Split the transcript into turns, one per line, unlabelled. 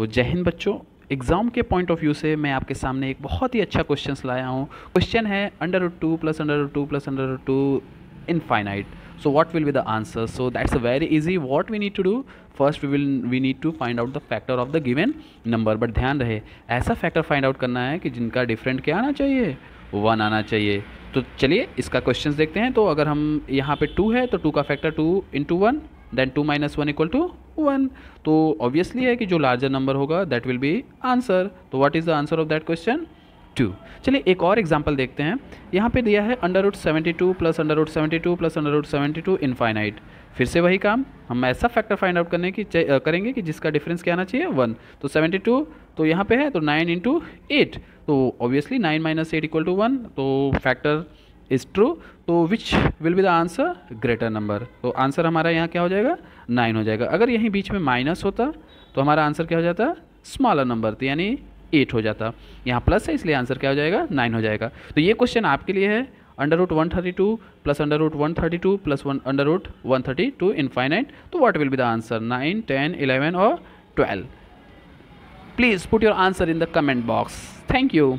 तो जय हिंद बच्चों एग्ज़ाम के पॉइंट ऑफ व्यू से मैं आपके सामने एक बहुत ही अच्छा क्वेश्चन लाया हूँ क्वेश्चन है under root two plus under root two plus under root two infinite so what will be the answer so that's a very easy what we need to do first we will we need to find out the factor of the given number but ध्यान रहे ऐसा factor find out करना है कि जिनका different क्या आना चाहिए वन आना चाहिए तो चलिए इसका क्वेश्चन देखते हैं तो अगर हम यहाँ पे टू है तो टू का factor two into one then two minus one equal to one तो ऑब्वियसली है कि जो लार्जर नंबर होगा दैट विल बी आंसर तो what is the answer of that question two चलिए एक और एग्जाम्पल देखते हैं यहाँ पे दिया है under root seventy two plus under root seventy two plus under root seventy two infinite फिर से वही काम हम ऐसा फैक्टर फाइंड आउट करने की करेंगे कि जिसका डिफरेंस क्या आना चाहिए वन तो सेवेंटी टू तो यहाँ पे है तो नाइन इंटू एट तो obviously nine minus eight equal to one तो फैक्टर इज़ ट्रू तो which will be the answer greater number तो आंसर हमारा यहाँ क्या हो जाएगा नाइन हो जाएगा अगर यहीं बीच में माइनस होता तो हमारा आंसर क्या हो जाता स्मॉलर नंबर तो यानी एट हो जाता यहाँ प्लस है इसलिए आंसर क्या हो जाएगा नाइन हो जाएगा तो ये क्वेश्चन आपके लिए है under root one thirty two plus under root one thirty two plus one under root one thirty two infinite तो what will be the answer nine ten eleven और twelve please put your answer in the comment box thank you